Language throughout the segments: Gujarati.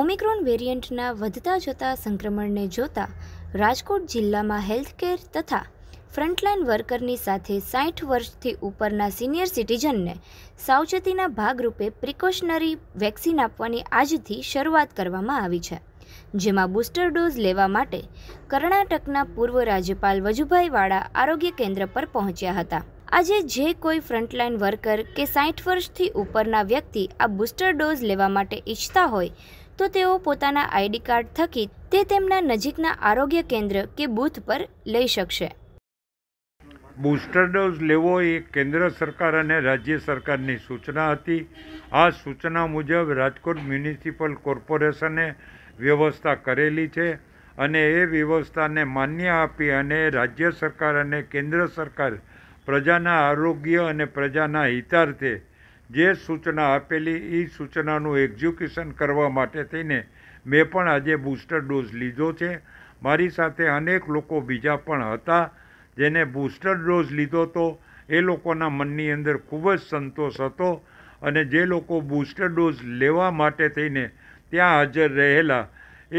ઓમિક્રોન વેરિયન્ટના વધતા જતા સંક્રમણને જોતા રાજકોટ જિલ્લામાં હેલ્થકેર તથા ફ્રન્ટલાઇન વર્કરની સાથે સાઠ વર્ષથી ઉપરના સિનિયર સિટીઝનને સાવચેતીના ભાગરૂપે પ્રિકોશનરી વેક્સિન આપવાની આજથી શરૂઆત કરવામાં આવી છે જેમાં બુસ્ટર ડોઝ લેવા માટે કર્ણાટકના પૂર્વ રાજ્યપાલ વજુભાઈ વાળા આરોગ્ય કેન્દ્ર પર પહોંચ્યા હતા આજે જે કોઈ ફ્રન્ટલાઇન વર્કર કે સાઠ વર્ષથી ઉપરના વ્યક્તિ આ બુસ્ટર ડોઝ લેવા માટે ઈચ્છતા હોય તો તેઓ પોતાના આઈડી કાર્ડ થકી તે તેમના નજીકના આરોગ્ય કેન્દ્ર કે બૂથ પર લઈ શકશે બૂસ્ટર ડોઝ લેવો એ કેન્દ્ર સરકાર અને રાજ્ય સરકારની સૂચના હતી આ સૂચના મુજબ રાજકોટ મ્યુનિસિપલ કોર્પોરેશને વ્યવસ્થા કરેલી છે અને એ વ્યવસ્થાને માન્ય આપી અને રાજ્ય સરકાર અને કેન્દ્ર સરકાર પ્રજાના આરોગ્ય અને પ્રજાના હિતાર્થે જે સૂચના આપેલી એ સૂચનાનું એક્ઝિક્યુશન કરવા માટે થઈને મેં પણ આજે બૂસ્ટર ડોઝ લીધો છે મારી સાથે અનેક લોકો બીજા પણ હતા જેને બૂસ્ટર ડોઝ લીધો તો એ લોકોના મનની અંદર ખૂબ જ સંતોષ હતો અને જે લોકો બૂસ્ટર ડોઝ લેવા માટે થઈને ત્યાં હાજર રહેલા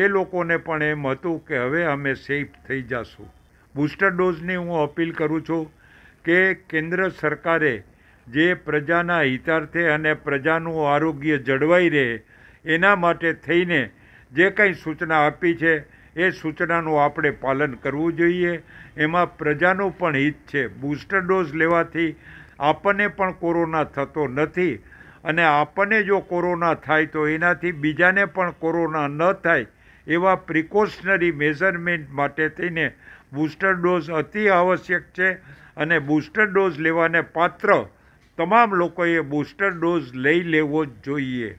એ લોકોને પણ એમ હતું કે હવે અમે સેફ થઈ જઈશું બૂસ્ટર ડોઝની હું અપીલ કરું છું કે કેન્દ્ર સરકારે જે પ્રજાના હિતાર્થે અને પ્રજાનું આરોગ્ય જળવાઈ રહે એના માટે થઈને જે કંઈ સૂચના આપી છે એ સૂચનાનું આપણે પાલન કરવું જોઈએ એમાં પ્રજાનું પણ હિત છે બૂસ્ટર ડોઝ લેવાથી આપણને પણ કોરોના થતો નથી અને આપણને જો કોરોના થાય તો એનાથી બીજાને પણ કોરોના ન થાય એવા પ્રિકોશનરી મેઝરમેન્ટ માટે થઈને બૂસ્ટર ડોઝ અતિ આવશ્યક છે અને બૂસ્ટર ડોઝ લેવાને પાત્ર તમામ લોકોએ બૂસ્ટર ડોઝ લઈ લેવો જોઈએ